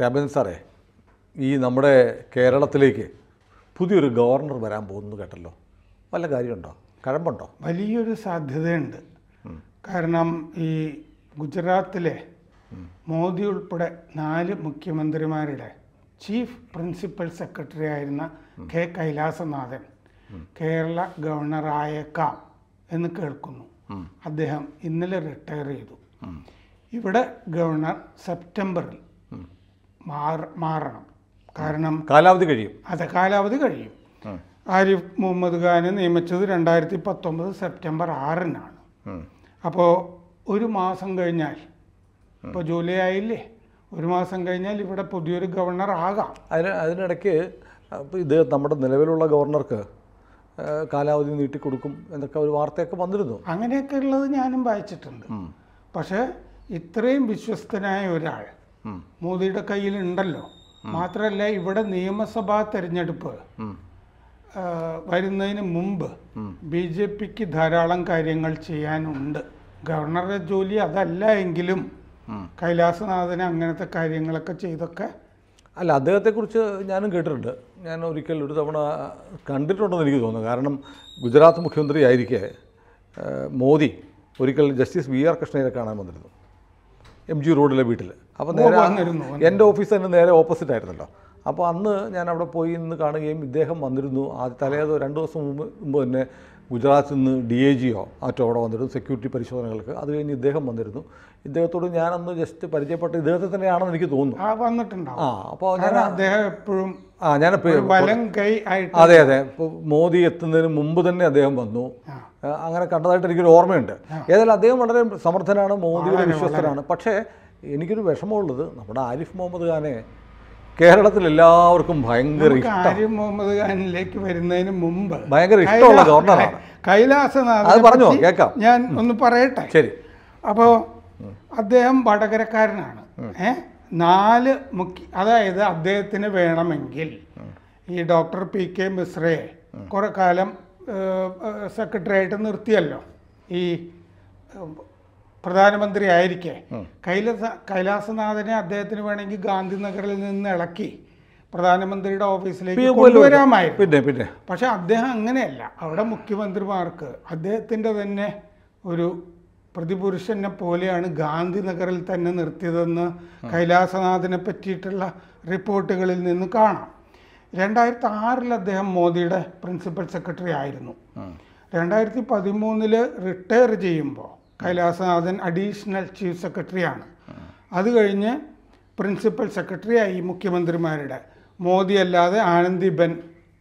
രാമേന്ദ്രൻ സാറേ ഈ നമ്മുടെ കേരളത്തിലേക്ക് പുതിയൊരു ഗവർണർ വരാൻ പോകുന്നു കേട്ടല്ലോ വല്ല കാര്യമുണ്ടോ കഴമ്പുണ്ടോ വലിയൊരു സാധ്യതയുണ്ട് കാരണം ഈ ഗുജറാത്തിലെ മോദി ഉൾപ്പെടെ നാല് മുഖ്യമന്ത്രിമാരുടെ ചീഫ് പ്രിൻസിപ്പൽ സെക്രട്ടറി ആയിരുന്ന കെ കൈലാസനാഥൻ കേരള ഗവർണറായേക്കാം എന്ന് കേൾക്കുന്നു അദ്ദേഹം ഇന്നലെ റിട്ടയർ ചെയ്തു ഇവിടെ ഗവർണർ സെപ്റ്റംബറിൽ മാറണം കാരണം കാലാവധി കഴിയും അതെ കാലാവധി കഴിയും ആരിഫ് മുഹമ്മദ് ഖാനെ നിയമിച്ചത് രണ്ടായിരത്തി പത്തൊമ്പത് സെപ്റ്റംബർ ആറിനാണ് അപ്പോൾ ഒരു മാസം കഴിഞ്ഞാൽ ഇപ്പോൾ ജൂലൈ ആയില്ലേ ഒരു മാസം കഴിഞ്ഞാൽ ഇവിടെ പുതിയൊരു ഗവർണർ ആകാം അതിന് അതിനിടയ്ക്ക് ഇത് നമ്മുടെ നിലവിലുള്ള ഗവർണർക്ക് കാലാവധി നീട്ടിക്കൊടുക്കും എന്നൊക്കെ ഒരു വാർത്തയൊക്കെ വന്നിരുന്നു അങ്ങനെയൊക്കെ ഉള്ളത് ഞാനും വായിച്ചിട്ടുണ്ട് പക്ഷേ ഇത്രയും വിശ്വസ്തനായ ഒരാൾ മോദിയുടെ കയ്യിലുണ്ടല്ലോ മാത്രമല്ല ഇവിടെ നിയമസഭാ തെരഞ്ഞെടുപ്പ് വരുന്നതിന് മുമ്പ് ബി ജെ പിക്ക് ധാരാളം കാര്യങ്ങൾ ചെയ്യാനുണ്ട് ഗവർണറുടെ ജോലി അതല്ല എങ്കിലും കൈലാസനാഥന് അങ്ങനത്തെ കാര്യങ്ങളൊക്കെ ചെയ്തൊക്കെ അല്ല അദ്ദേഹത്തെക്കുറിച്ച് ഞാനും കേട്ടിട്ടുണ്ട് ഞാൻ ഒരിക്കൽ ഒരു തവണ കണ്ടിട്ടുണ്ടെന്ന് എനിക്ക് തോന്നുന്നു കാരണം ഗുജറാത്ത് മുഖ്യമന്ത്രി ആയിരിക്കെ മോദി ഒരിക്കൽ ജസ്റ്റിസ് വി ആർ കൃഷ്ണയെ കാണാൻ വന്നിരുന്നു എം ജി റോഡിലെ വീട്ടിൽ അപ്പോൾ നേരെ എൻ്റെ ഓഫീസ് തന്നെ നേരെ ഓപ്പോസിറ്റ് ആയിരുന്നല്ലോ അപ്പോൾ അന്ന് ഞാൻ അവിടെ പോയി നിന്ന് കാണുകയും ഇദ്ദേഹം വന്നിരുന്നു ആദ്യ തലേത് രണ്ട് ദിവസം മുമ്പ് മുമ്പ് തന്നെ ഗുജറാത്തിൽ നിന്ന് ഡി എ ജിയോ മറ്റോ അവിടെ വന്നിരുന്നു സെക്യൂരിറ്റി പരിശോധനകൾക്ക് അത് കഴിഞ്ഞ് ഇദ്ദേഹം വന്നിരുന്നു ഇദ്ദേഹത്തോട് ഞാനന്ന് ജസ്റ്റ് പരിചയപ്പെട്ട ഇദ്ദേഹത്തെ തന്നെയാണെന്ന് എനിക്ക് തോന്നുന്നു ആ അപ്പോൾ ഞാൻ അദ്ദേഹം എപ്പോഴും ആ ഞാൻ അതെ അതെ മോദി എത്തുന്നതിന് മുമ്പ് തന്നെ അദ്ദേഹം വന്നു അങ്ങനെ കണ്ടതായിട്ട് എനിക്കൊരു ഓർമ്മയുണ്ട് ഏതായാലും അദ്ദേഹം വളരെ സമർത്ഥനാണ് മോദിയുടെ വിശ്വസ്തനാണ് പക്ഷേ എനിക്കൊരു വിഷമമുള്ളത് നമ്മുടെ ആരിഫ് മുഹമ്മദ് ഖാനെ കേരളത്തിൽ എല്ലാവർക്കും ഭയങ്കര ആരിഫ് മുഹമ്മദ് ഖാനിലേക്ക് വരുന്നതിന് മുമ്പ് ഭയങ്കര ഇഷ്ടമുള്ള ഗവർണറാണ് കൈലാസനാഥ് പറഞ്ഞോ കേൾക്കാം ഞാൻ ഒന്ന് പറയട്ടെ ശരി അപ്പോൾ അദ്ദേഹം വടകരക്കാരനാണ് ഏ നാല് മുഖ്യ അതായത് അദ്ദേഹത്തിന് വേണമെങ്കിൽ ഈ ഡോക്ടർ പി കെ മിശ്രയെ കുറെ കാലം സെക്രട്ടറി ആയിട്ട് നിർത്തിയല്ലോ ഈ പ്രധാനമന്ത്രി ആയിരിക്കെ കൈലാസ കൈലാസനാഥനെ അദ്ദേഹത്തിന് വേണമെങ്കിൽ ഗാന്ധിനഗറിൽ നിന്ന് ഇളക്കി പ്രധാനമന്ത്രിയുടെ ഓഫീസിലേക്ക് കൊണ്ടുവരാമായിരുന്നു പിന്നെ പിന്നെ പക്ഷെ അദ്ദേഹം അങ്ങനെയല്ല അവിടെ മുഖ്യമന്ത്രിമാർക്ക് അദ്ദേഹത്തിൻ്റെ തന്നെ ഒരു പ്രതിപുരുഷനെ പോലെയാണ് ഗാന്ധിനഗറിൽ തന്നെ നിർത്തിയതെന്ന് കൈലാസനാഥിനെ പറ്റിയിട്ടുള്ള റിപ്പോർട്ടുകളിൽ നിന്ന് കാണാം രണ്ടായിരത്തി ആറിൽ അദ്ദേഹം മോദിയുടെ പ്രിൻസിപ്പൽ സെക്രട്ടറി ആയിരുന്നു രണ്ടായിരത്തി പതിമൂന്നില് റിട്ടയർ ചെയ്യുമ്പോൾ കൈലാസനാഥൻ അഡീഷണൽ ചീഫ് സെക്രട്ടറിയാണ് അത് കഴിഞ്ഞ് പ്രിൻസിപ്പൽ സെക്രട്ടറിയായി മുഖ്യമന്ത്രിമാരുടെ മോദി അല്ലാതെ ആനന്ദിബെൻ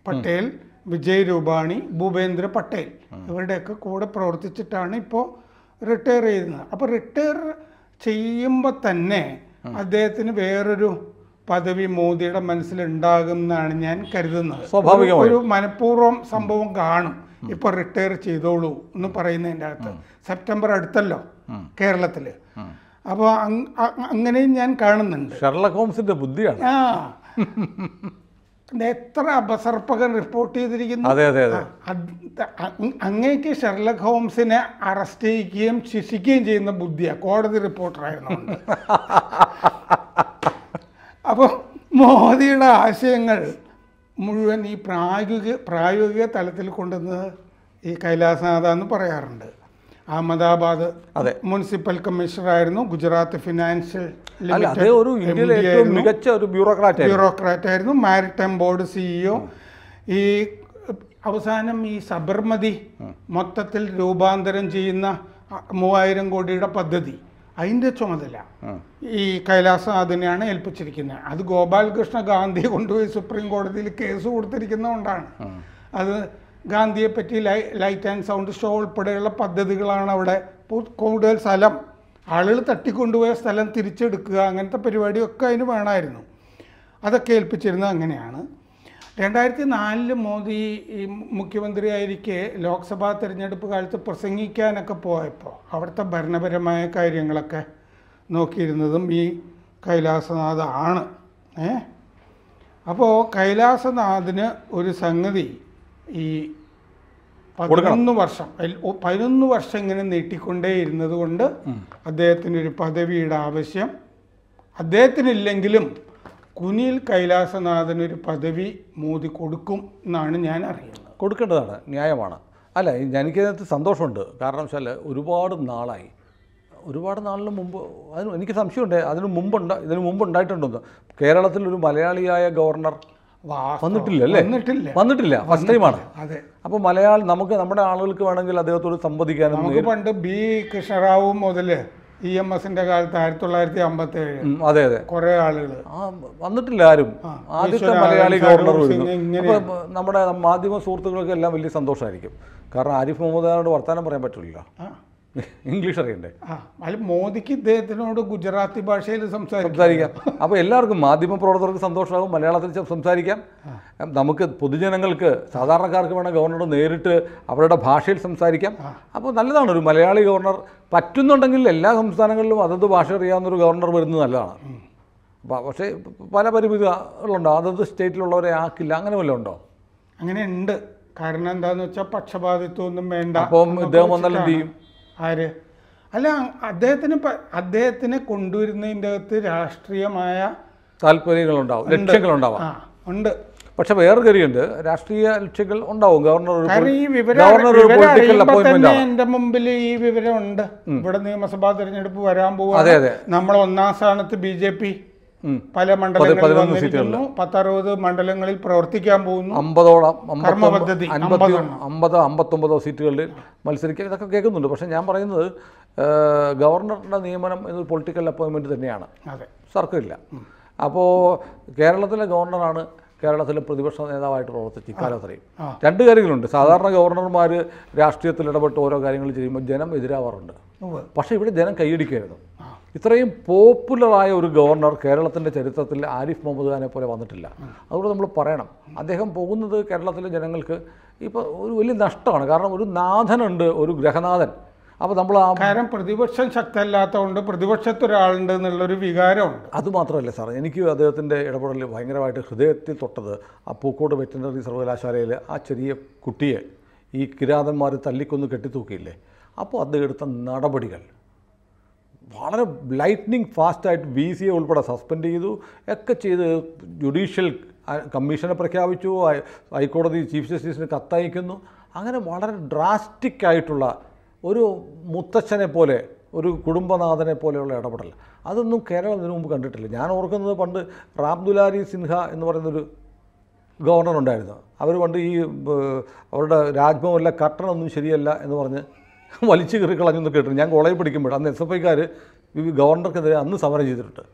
പട്ടേൽ വിജയ് രൂപാണി ഭൂപേന്ദ്ര പട്ടേൽ ഇവരുടെയൊക്കെ കൂടെ പ്രവർത്തിച്ചിട്ടാണ് ഇപ്പോൾ റിട്ടയർ ചെയ്യുന്നത് അപ്പോൾ റിട്ടയർ ചെയ്യുമ്പോൾ തന്നെ അദ്ദേഹത്തിന് വേറൊരു പദവി മോദിയുടെ മനസ്സിലുണ്ടാകും എന്നാണ് ഞാൻ കരുതുന്നത് ഒരു മനഃപൂർവ്വം സംഭവം കാണും ഇപ്പോൾ റിട്ടയർ ചെയ്തോളൂ എന്ന് പറയുന്നതിൻ്റെ അകത്ത് സെപ്റ്റംബർ അടുത്തല്ലോ കേരളത്തിൽ അപ്പോൾ അങ്ങനെയും ഞാൻ കാണുന്നുണ്ട് ഷെർലക് ഹോംസിന്റെ ബുദ്ധിയാണ് ആ എത്ര അപസർപ്പകൻ റിപ്പോർട്ട് ചെയ്തിരിക്കുന്നു അതെ അതെ അതെ അങ്ങേക്ക് ഷെർലക് ഹോംസിനെ അറസ്റ്റ് ചെയ്യുകയും ശിക്ഷിക്കുകയും ചെയ്യുന്ന ബുദ്ധിയാണ് കോടതി റിപ്പോർട്ടറായിരുന്നു അപ്പോൾ മോദിയുടെ ആശയങ്ങൾ മുഴുവൻ ഈ പ്രായോഗിക പ്രായോഗിക തലത്തിൽ കൊണ്ടുവന്ന് ഈ കൈലാസനാഥ എന്ന് പറയാറുണ്ട് അഹമ്മദാബാദ് അതെ മുനിസിപ്പൽ കമ്മീഷണർ ആയിരുന്നു ഗുജറാത്ത് ഫിനാൻഷ്യൽ ഒരു മികച്ച ഒരു ബ്യൂറോക്രാറ്റ് ബ്യൂറോക്രാറ്റ് ആയിരുന്നു മാരിടൈം ബോർഡ് സിഇഒ e ഈ അവസാനം ഈ സബർമതി മൊത്തത്തിൽ രൂപാന്തരം ചെയ്യുന്ന മൂവായിരം കോടിയുടെ പദ്ധതി അതിൻ്റെ ചുമതല ഈ കൈലാസനാഥിനെയാണ് അതിനെയാണ് ഏൽപ്പിച്ചിരിക്കുന്നത് അത് ഗോപാലകൃഷ്ണ ഗാന്ധി കൊണ്ടുപോയി സുപ്രീം കോടതിയിൽ കേസ് കൊടുത്തിരിക്കുന്നതുകൊണ്ടാണ് അത് ഗാന്ധിയെ പറ്റി ലൈ ലൈറ്റ് ആൻഡ് സൗണ്ട് ഷോ ഉൾപ്പെടെയുള്ള പദ്ധതികളാണ് അവിടെ കൂടുതൽ സ്ഥലം ആളുകൾ തട്ടിക്കൊണ്ടുപോയ സ്ഥലം തിരിച്ചെടുക്കുക അങ്ങനത്തെ പരിപാടിയൊക്കെ അതിന് വേണമായിരുന്നു അതൊക്കെ ഏൽപ്പിച്ചിരുന്നത് അങ്ങനെയാണ് രണ്ടായിരത്തി നാലില് മോദി മുഖ്യമന്ത്രിയായിരിക്കെ ലോക്സഭാ തിരഞ്ഞെടുപ്പ് കാലത്ത് പ്രസംഗിക്കാനൊക്കെ പോയപ്പോൾ അവിടുത്തെ ഭരണപരമായ കാര്യങ്ങളൊക്കെ നോക്കിയിരുന്നതും ഈ കൈലാസനാഥ് ആണ് ഏ അപ്പോൾ കൈലാസനാഥിന് ഒരു സംഗതി ഈ പതിനൊന്ന് വർഷം പതിനൊന്ന് വർഷം ഇങ്ങനെ നീട്ടിക്കൊണ്ടേ ഇരുന്നത് കൊണ്ട് അദ്ദേഹത്തിനൊരു പദവിയുടെ ആവശ്യം അദ്ദേഹത്തിനില്ലെങ്കിലും കുനിൽ കൈലാസനാഥന് ഒരു പദവി മോദി കൊടുക്കും എന്നാണ് ഞാൻ അറിയുന്നത് കൊടുക്കേണ്ടതാണ് ന്യായമാണ് അല്ല എനിക്കതിനകത്ത് സന്തോഷമുണ്ട് കാരണം വെച്ചാൽ ഒരുപാട് നാളായി ഒരുപാട് നാളിന് മുമ്പ് അതിന് എനിക്ക് സംശയമുണ്ട് അതിന് മുമ്പുണ്ട ഇതിന് മുമ്പ് ഉണ്ടായിട്ടുണ്ടോ കേരളത്തിൽ ഒരു മലയാളിയായ ഗവർണർ വന്നിട്ടില്ല അല്ലേ വന്നിട്ടില്ല വന്നിട്ടില്ല ഫസ്റ്റ് ടൈമാണ് അതെ അപ്പോൾ മലയാളി നമുക്ക് നമ്മുടെ ആളുകൾക്ക് വേണമെങ്കിൽ അദ്ദേഹത്തോട് സംവദിക്കാനും പണ്ട് ബി കൃഷ്ണറാവു മുതൽ ഇ എം എസിന്റെ കാലത്ത് ആയിരത്തി തൊള്ളായിരത്തി അമ്പത്തി ഏഴ് അതെ അതെ കുറെ ആളുകൾ വന്നിട്ടില്ല ആരും ആദ്യത്തെ മലയാളി ഗവർണർ നമ്മുടെ മാധ്യമ എല്ലാം വലിയ സന്തോഷമായിരിക്കും കാരണം ആരിഫ് മുഹമ്മദ് വർത്തമാനം പറയാൻ പറ്റില്ല ഇംഗ്ലീഷ് അറിയണ്ടേ അല്ല മോദിക്ക് ഇദ്ദേഹത്തിനോട് ഗുജറാത്തി ഭാഷയിൽ സംസാരിക്കാം അപ്പോൾ എല്ലാവർക്കും മാധ്യമ പ്രവർത്തകർക്ക് സന്തോഷമാകും മലയാളത്തിൽ സംസാരിക്കാം നമുക്ക് പൊതുജനങ്ങൾക്ക് സാധാരണക്കാർക്ക് വേണം ഗവർണറോട് നേരിട്ട് അവരുടെ ഭാഷയിൽ സംസാരിക്കാം അപ്പോൾ നല്ലതാണ് ഒരു മലയാളി ഗവർണർ പറ്റുന്നുണ്ടെങ്കിൽ എല്ലാ സംസ്ഥാനങ്ങളിലും അതത് ഭാഷ അറിയാവുന്ന ഒരു ഗവർണർ വരുന്നത് നല്ലതാണ് പക്ഷേ പല പരിമിതികളുണ്ടോ അതത് സ്റ്റേറ്റിലുള്ളവരെ ആക്കില്ല അങ്ങനെ വല്ലതും ഉണ്ടോ അങ്ങനെ ഉണ്ട് കാരണം എന്താണെന്ന് വെച്ചാൽ ഒന്നും വേണ്ട അപ്പം ഇദ്ദേഹം വന്നാലും എന്ത് ചെയ്യും ആര് അല്ല അദ്ദേഹത്തിന് അദ്ദേഹത്തിനെ കൊണ്ടുവരുന്നതിൻ്റെ അകത്ത് രാഷ്ട്രീയമായ താല്പര്യങ്ങളുണ്ടാവും ലക്ഷ്യങ്ങളുണ്ടാവാം ഉണ്ട് പക്ഷെ വേറെ കാര്യമുണ്ട് രാഷ്ട്രീയ ലക്ഷ്യങ്ങൾ ഉണ്ടാവും ഗവർണർ ഗവർണർ എന്റെ മുമ്പിൽ ഈ വിവരം ഉണ്ട് ഇവിടെ നിയമസഭാ തെരഞ്ഞെടുപ്പ് വരാൻ പോകും നമ്മൾ ഒന്നാം സ്ഥാനത്ത് ബി ജെ പി പല മണ്ഡലങ്ങളിൽ വന്നിരിക്കുന്നു പത്തറുപത് മണ്ഡലങ്ങളിൽ പ്രവർത്തിക്കാൻ പോകുന്നു അമ്പതോളം അമ്പത് അമ്പത്തൊമ്പതോ സീറ്റുകളിൽ മത്സരിക്കാൻ ഇതൊക്കെ കേൾക്കുന്നുണ്ട് പക്ഷേ ഞാൻ പറയുന്നത് ഗവർണറുടെ നിയമനം എന്നൊരു പൊളിറ്റിക്കൽ അപ്പോയിൻമെൻറ്റ് തന്നെയാണ് സർക്കാരില്ല സർക്കിളില്ല അപ്പോൾ കേരളത്തിലെ ഗവർണറാണ് കേരളത്തിലെ പ്രതിപക്ഷ നേതാവായിട്ട് പ്രവർത്തിച്ചു ഇക്കാലത്രയും രണ്ട് കാര്യങ്ങളുണ്ട് സാധാരണ ഗവർണർമാർ രാഷ്ട്രീയത്തിൽ ഇടപെട്ട് ഓരോ കാര്യങ്ങൾ ചെയ്യുമ്പോൾ ജനം എതിരാവാറുണ്ട് പക്ഷേ ഇവിടെ ജനം കൈയടിക്കായിരുന്നു ഇത്രയും പോപ്പുലറായ ഒരു ഗവർണർ കേരളത്തിൻ്റെ ചരിത്രത്തിൽ ആരിഫ് മുഹമ്മദ് ഖാനെ പോലെ വന്നിട്ടില്ല അതുകൊണ്ട് നമ്മൾ പറയണം അദ്ദേഹം പോകുന്നത് കേരളത്തിലെ ജനങ്ങൾക്ക് ഇപ്പോൾ ഒരു വലിയ നഷ്ടമാണ് കാരണം ഒരു നാഥനുണ്ട് ഒരു ഗ്രഹനാഥൻ അപ്പോൾ നമ്മൾ ആ കാരണം പ്രതിപക്ഷം ശക്തമല്ലാത്തതുകൊണ്ട് പ്രതിപക്ഷത്ത് ഒരാളുണ്ട് എന്നുള്ളൊരു വികാരമുണ്ട് അതുമാത്രമല്ല സാർ എനിക്ക് അദ്ദേഹത്തിൻ്റെ ഇടപെടൽ ഭയങ്കരമായിട്ട് ഹൃദയത്തിൽ തൊട്ടത് ആ പൂക്കോട് വെറ്റിനറി സർവകലാശാലയിൽ ആ ചെറിയ കുട്ടിയെ ഈ കിരാതന്മാർ തല്ലിക്കൊന്ന് കെട്ടിത്തൂക്കിയില്ലേ അപ്പോൾ അദ്ദേഹം എടുത്ത നടപടികൾ വളരെ ലൈറ്റ്നിങ് ഫാസ്റ്റായിട്ട് സി എ ഉൾപ്പെടെ സസ്പെൻഡ് ചെയ്തു ഒക്കെ ചെയ്ത് ജുഡീഷ്യൽ കമ്മീഷനെ പ്രഖ്യാപിച്ചു ഹൈക്കോടതി ചീഫ് ജസ്റ്റിസിന് കത്തയക്കുന്നു അങ്ങനെ വളരെ ഡ്രാസ്റ്റിക് ആയിട്ടുള്ള ഒരു മുത്തച്ഛനെ പോലെ ഒരു കുടുംബനാഥനെ പോലെയുള്ള ഇടപെടൽ അതൊന്നും കേരളം ഇതിനു മുമ്പ് കണ്ടിട്ടില്ല ഞാൻ ഓർക്കുന്നത് പണ്ട് റാം ദുലാരി സിൻഹ എന്ന് പറയുന്നൊരു ഗവർണർ ഉണ്ടായിരുന്നു അവർ പണ്ട് ഈ അവരുടെ രാജ്ഭവനിലെ കട്ടണമൊന്നും ശരിയല്ല എന്ന് പറഞ്ഞ് വലിച്ച് കയറി കളഞ്ഞെന്ന് കേട്ടിട്ടുണ്ട് ഞാൻ കോളേജിൽ പഠിക്കുമ്പോൾ അന്ന് എസ് എഫ് ഐക്കാർ ഗവർണർക്കെതിരെ അന്ന് സമരം ചെയ്തിട്ടുണ്ട്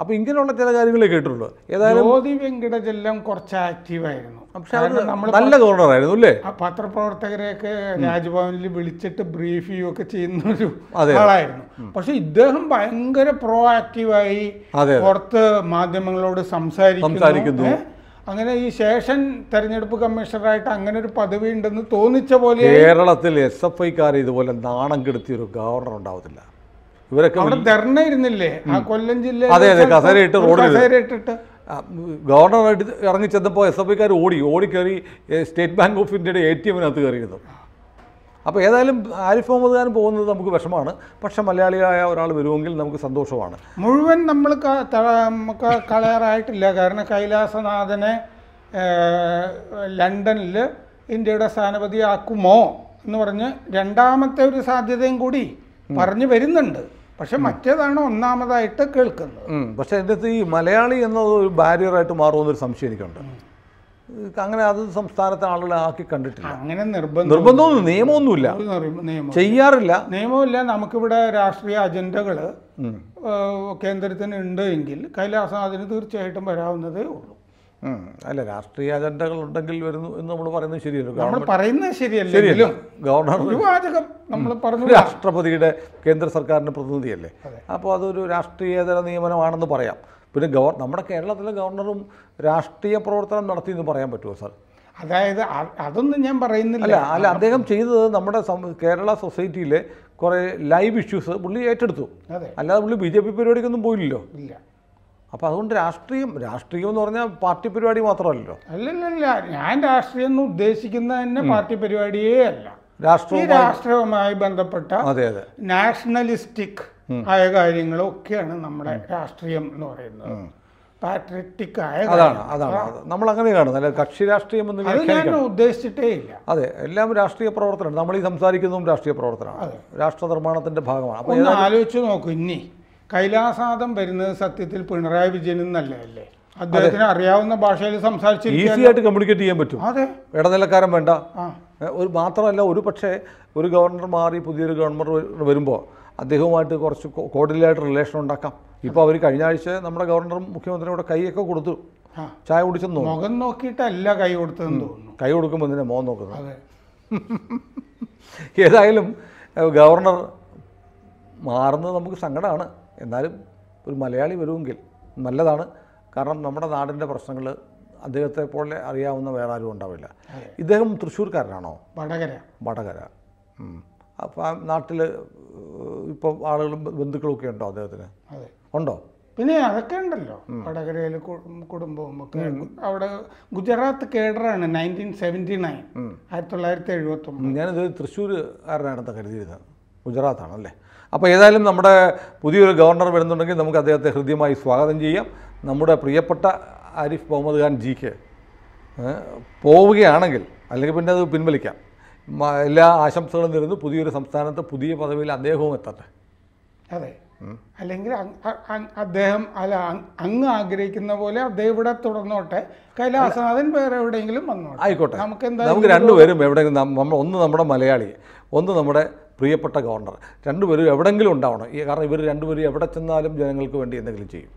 അപ്പോൾ ഇങ്ങനെയുള്ള ചില കാര്യങ്ങളെ കേട്ടിട്ടുള്ളൂ ഏതായാലും മോദി വെങ്കിടജെല്ലാം കുറച്ച് ആക്റ്റീവായിരുന്നു പക്ഷെ അത് നമ്മൾ നല്ല ആയിരുന്നു അല്ലേ പത്രപ്രവർത്തകരെയൊക്കെ രാജ്ഭവനിൽ വിളിച്ചിട്ട് ബ്രീഫ് ചെയ്യുകയൊക്കെ ചെയ്യുന്ന ഒരു ആളായിരുന്നു പക്ഷെ ഇദ്ദേഹം ഭയങ്കര പ്രോ ആക്റ്റീവായി പുറത്ത് മാധ്യമങ്ങളോട് സംസാരിക്കുന്നു അങ്ങനെ ഈ ശേഷൻ തെരഞ്ഞെടുപ്പ് കമ്മീഷണറായിട്ട് അങ്ങനെ ഒരു പദവി ഉണ്ടെന്ന് തോന്നിച്ച പോലെ കേരളത്തിൽ എസ് എഫ് ഐക്കാർ ഇതുപോലെ നാണം കെടുത്തിയ ഒരു ഗവർണർ ഉണ്ടാവത്തില്ല ഇവരൊക്കെ ധർണ ഇരുന്നില്ലേ ആ കൊല്ലം ജില്ലയിൽ അതെ അതെ ഇട്ട് റോഡിൽ ഇട്ടിട്ട് ഗവർണറായിട്ട് ഇറങ്ങി ചെന്നപ്പോൾ എസ് എഫ് ഐക്കാർ ഓടി ഓടിക്കയറി സ്റ്റേറ്റ് ബാങ്ക് ഓഫ് ഇന്ത്യയുടെ എ ടി എമ്മിനകത്ത് കയറിയിരുന്നു അപ്പോൾ ഏതായാലും ആരിഫ് മുഹമ്മദ് ഖാൻ പോകുന്നത് നമുക്ക് വിഷമമാണ് പക്ഷേ മലയാളിയായ ഒരാൾ വരുമെങ്കിൽ നമുക്ക് സന്തോഷമാണ് മുഴുവൻ നമ്മൾ നമുക്ക് കളയാറായിട്ടില്ല കാരണം കൈലാസനാഥനെ ലണ്ടനിൽ ഇന്ത്യയുടെ സ്ഥാനപതിയാക്കുമോ എന്ന് പറഞ്ഞ് രണ്ടാമത്തെ ഒരു സാധ്യതയും കൂടി പറഞ്ഞു വരുന്നുണ്ട് പക്ഷെ മറ്റേതാണ് ഒന്നാമതായിട്ട് കേൾക്കുന്നത് പക്ഷെ അതിൻ്റെ ഈ മലയാളി എന്നത് ഒരു ബാരിയറായിട്ട് മാറുമെന്നൊരു സംശയം എനിക്കുണ്ട് അങ്ങനെ അത് സംസ്ഥാനത്തെ ആളുകളെ ആക്കി കണ്ടിട്ടില്ല അങ്ങനെ നിർബന്ധം നിർബന്ധമൊന്നും നിയമമൊന്നുമില്ല ചെയ്യാറില്ല നിയമമില്ല നമുക്കിവിടെ രാഷ്ട്രീയ അജണ്ടകൾ കേന്ദ്രത്തിന് ഉണ്ട് എങ്കിൽ അതിന് തീർച്ചയായിട്ടും വരാവുന്നതേ ഉള്ളൂ അല്ല രാഷ്ട്രീയ അജണ്ടകൾ ഉണ്ടെങ്കിൽ വരുന്നു എന്ന് നമ്മൾ പറയുന്നത് ശരിയല്ല നമ്മൾ പറയുന്നത് ഗവർണർ വാചകം നമ്മൾ രാഷ്ട്രപതിയുടെ കേന്ദ്ര സർക്കാരിന്റെ പ്രതിനിധിയല്ലേ അപ്പോൾ അതൊരു രാഷ്ട്രീയതര നിയമനമാണെന്ന് പറയാം പിന്നെ ഗവർ നമ്മുടെ കേരളത്തിലെ ഗവർണറും രാഷ്ട്രീയ പ്രവർത്തനം നടത്തി എന്ന് പറയാൻ പറ്റുമോ സാർ അതായത് അതൊന്നും ഞാൻ പറയുന്നില്ല അല്ല അല്ല അദ്ദേഹം ചെയ്തത് നമ്മുടെ കേരള സൊസൈറ്റിയിലെ കുറേ ലൈവ് ഇഷ്യൂസ് പുള്ളി ഏറ്റെടുത്തു അല്ലാതെ പുള്ളി ബി ജെ പി പരിപാടിക്കൊന്നും പോയില്ലല്ലോ ഇല്ല അപ്പോൾ അതുകൊണ്ട് രാഷ്ട്രീയം രാഷ്ട്രീയം എന്ന് പറഞ്ഞാൽ പാർട്ടി പരിപാടി മാത്രമല്ലല്ലോ അല്ലല്ലല്ല ഞാൻ രാഷ്ട്രീയം എന്ന് ഉദ്ദേശിക്കുന്നത് തന്നെ പാർട്ടി പരിപാടിയേ അല്ല രാഷ്ട്രീയ രാഷ്ട്രീയവുമായി ബന്ധപ്പെട്ട നാഷണലിസ്റ്റിക് ആയ കാര്യങ്ങളൊക്കെയാണ് നമ്മുടെ രാഷ്ട്രീയം എന്ന് പറയുന്നത് പാട്രിയറ്റിക് ആയ അതാണ് അതാണ് നമ്മൾ അങ്ങനെ കാണുന്നത് കക്ഷി രാഷ്ട്രീയം എന്ന് ഞാൻ ഉദ്ദേശിച്ചിട്ടേ ഇല്ല അതെ എല്ലാം രാഷ്ട്രീയ പ്രവർത്തനമാണ് നമ്മൾ ഈ സംസാരിക്കുന്നതും രാഷ്ട്രീയ പ്രവർത്തനമാണ് രാഷ്ട്ര നിർമ്മാണത്തിന്റെ ഭാഗമാണ് അപ്പോൾ ഒന്ന് ആലോചിച്ച് നോക്കൂ ഇനി കൈലാസാദം വരുന്നത് സത്യത്തിൽ പിണറായി വിജയൻ എന്നല്ലേ അദ്ദേഹത്തിന് അറിയാവുന്ന ഭാഷയിൽ സംസാരിച്ച് ഈസി ആയിട്ട് കമ്മ്യൂണിക്കേറ്റ് ചെയ്യാൻ പറ്റും അതെ ഇടനിലക്കാരൻ വേണ്ട ഒരു മാത്രമല്ല ഒരു പക്ഷേ ഒരു ഗവർണർ മാറി പുതിയൊരു ഗവർണർ വരുമ്പോൾ അദ്ദേഹവുമായിട്ട് കുറച്ച് കോഡിലായിട്ട് റിലേഷൻ ഉണ്ടാക്കാം ഇപ്പോൾ അവർ കഴിഞ്ഞ ആഴ്ച നമ്മുടെ ഗവർണറും മുഖ്യമന്ത്രിയും കൂടെ കൈയൊക്കെ കൊടുത്തു ചായ കുടിച്ചെന്ന് മുഖം നോക്കിയിട്ടല്ല കൈ കൊടുത്തതെന്ന് തോന്നുന്നു കൈ കൊടുക്കുമ്പോൾ തന്നെ മുഖം നോക്കുന്നു ഏതായാലും ഗവർണർ മാറുന്നത് നമുക്ക് സങ്കടമാണ് എന്നാലും ഒരു മലയാളി വരുമെങ്കിൽ നല്ലതാണ് കാരണം നമ്മുടെ നാടിൻ്റെ പ്രശ്നങ്ങൾ അദ്ദേഹത്തെ പോലെ അറിയാവുന്ന വേറെ ആരും ഉണ്ടാവില്ല ഇദ്ദേഹം തൃശ്ശൂർക്കാരനാണോ വടകര വടകര അപ്പം നാട്ടിൽ ഇപ്പം ആളുകളും ബന്ധുക്കളൊക്കെ ഉണ്ടോ അദ്ദേഹത്തിന് ഉണ്ടോ പിന്നെ അതൊക്കെ ഉണ്ടല്ലോ വടകരയിൽ കുടുംബവും ഒക്കെ അവിടെ ഗുജറാത്ത് കേഡറാണ് നയൻറ്റീൻ സെവൻറ്റി നയൻ ആയിരത്തി തൊള്ളായിരത്തി എഴുപത്തി ഒമ്പത് ഞാനത് തൃശ്ശൂർ ആരനാണെന്ന് കരുതിയിരുന്നത് ഗുജറാത്ത് ആണല്ലേ അപ്പോൾ ഏതായാലും നമ്മുടെ പുതിയൊരു ഗവർണർ വരുന്നുണ്ടെങ്കിൽ നമുക്ക് അദ്ദേഹത്തെ ഹൃദ്യമായി സ്വാഗതം ചെയ്യാം നമ്മുടെ പ്രിയപ്പെട്ട ആരിഫ് മുഹമ്മദ് ഖാൻ ജിക്ക് പോവുകയാണെങ്കിൽ അല്ലെങ്കിൽ പിന്നെ അത് പിൻവലിക്കാം എല്ലാ ആശംസകളും നേരുന്നു പുതിയൊരു സംസ്ഥാനത്ത് പുതിയ പദവിയിൽ അദ്ദേഹവും എത്തട്ടെ അതെ അല്ലെങ്കിൽ അദ്ദേഹം അല്ല അങ്ങ് ആഗ്രഹിക്കുന്ന പോലെ അദ്ദേഹം ഇവിടെ തുടർന്നോട്ടെ കൈലാസനാഥൻ വേറെ എവിടെയെങ്കിലും വന്നോട്ടെ ആയിക്കോട്ടെ നമുക്ക് എന്താ നമുക്ക് രണ്ടുപേരും എവിടെയെങ്കിലും നമ്മൾ ഒന്ന് നമ്മുടെ മലയാളി ഒന്ന് നമ്മുടെ പ്രിയപ്പെട്ട ഗവർണർ രണ്ടുപേരും എവിടെയെങ്കിലും ഉണ്ടാവണം ഈ കാരണം ഇവർ രണ്ടുപേരും എവിടെ ചെന്നാലും ജനങ്ങൾക്ക് വേണ്ടി എന്തെങ്കിലും ചെയ്യും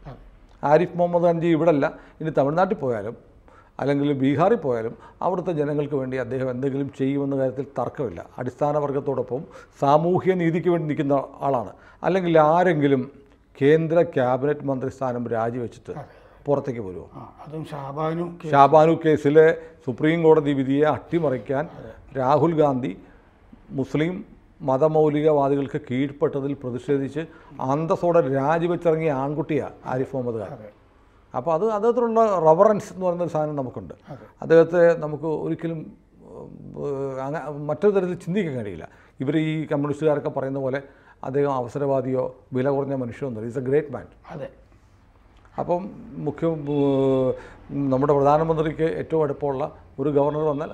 ആരിഫ് മുഹമ്മദ് ഖാൻജി ഇവിടെ അല്ല ഇനി തമിഴ്നാട്ടിൽ പോയാലും അല്ലെങ്കിൽ ബീഹാറിൽ പോയാലും അവിടുത്തെ ജനങ്ങൾക്ക് വേണ്ടി അദ്ദേഹം എന്തെങ്കിലും ചെയ്യുമെന്ന കാര്യത്തിൽ തർക്കമില്ല അടിസ്ഥാന വർഗത്തോടൊപ്പം സാമൂഹ്യ നീതിക്ക് വേണ്ടി നിൽക്കുന്ന ആളാണ് അല്ലെങ്കിൽ ആരെങ്കിലും കേന്ദ്ര ക്യാബിനറ്റ് മന്ത്രി സ്ഥാനം രാജിവെച്ചിട്ട് പുറത്തേക്ക് വരുമോ അതും ഷാബാനു ഷാബാനു കേസിലെ സുപ്രീം കോടതി വിധിയെ അട്ടിമറിക്കാൻ രാഹുൽ ഗാന്ധി മുസ്ലിം മതമൗലികവാദികൾക്ക് കീഴ്പ്പെട്ടതിൽ പ്രതിഷേധിച്ച് അന്തസ്സോടെ രാജിവെച്ചിറങ്ങിയ ആൺകുട്ടിയാണ് ആരിഫ് മുഹമ്മദ് ഖാൻ അപ്പോൾ അത് അദ്ദേഹത്തിനുള്ള റവറൻസ് എന്ന് ഒരു സാധനം നമുക്കുണ്ട് അദ്ദേഹത്തെ നമുക്ക് ഒരിക്കലും മറ്റൊരു തരത്തിൽ ചിന്തിക്കാൻ കഴിയില്ല ഇവർ ഈ കമ്മ്യൂണിസ്റ്റുകാരൊക്കെ പറയുന്ന പോലെ അദ്ദേഹം അവസരവാദിയോ വില കുറഞ്ഞ മനുഷ്യോ ഒന്നുമില്ല ഇറ്റ്സ് എ ഗ്രേറ്റ് മാൻ അതെ അപ്പം മുഖ്യ നമ്മുടെ പ്രധാനമന്ത്രിക്ക് ഏറ്റവും അടുപ്പമുള്ള ഒരു ഗവർണർ വന്നാൽ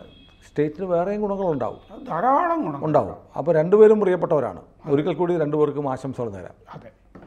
സ്റ്റേറ്റിന് വേറെയും ഗുണങ്ങളുണ്ടാവും ധാരാളം ഗുണം ഉണ്ടാവും അപ്പോൾ രണ്ടുപേരും പ്രിയപ്പെട്ടവരാണ് ഒരിക്കൽ കൂടി രണ്ടുപേർക്കും ആശംസകൾ നേരാം അതെ